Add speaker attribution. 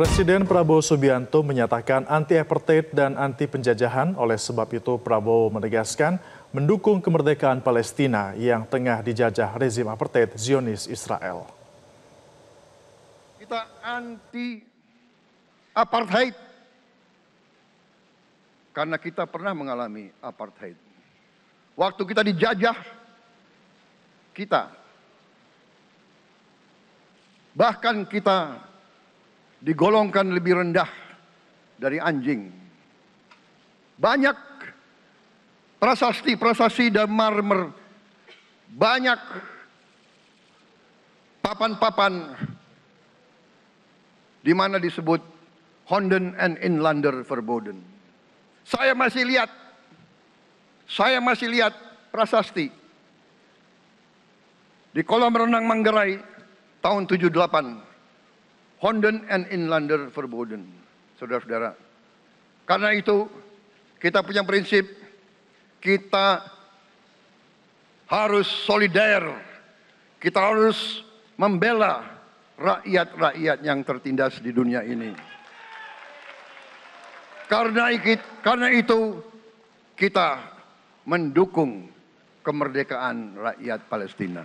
Speaker 1: Presiden Prabowo Subianto menyatakan anti-apartheid dan anti-penjajahan, oleh sebab itu Prabowo menegaskan mendukung kemerdekaan Palestina yang tengah dijajah rezim apartheid Zionis Israel.
Speaker 2: Kita anti apartheid karena kita pernah mengalami apartheid. Waktu kita dijajah, kita bahkan kita digolongkan lebih rendah dari anjing. Banyak prasasti-prasasti dan marmer, banyak papan-papan di mana disebut Honden and Inlander Verboden. Saya masih lihat, saya masih lihat prasasti di kolam renang Manggarai tahun 78 Honden and Inlander verboden. Saudara-saudara. Karena itu kita punya prinsip kita harus solidar, Kita harus membela rakyat-rakyat yang tertindas di dunia ini. Karena, karena itu kita mendukung kemerdekaan rakyat Palestina.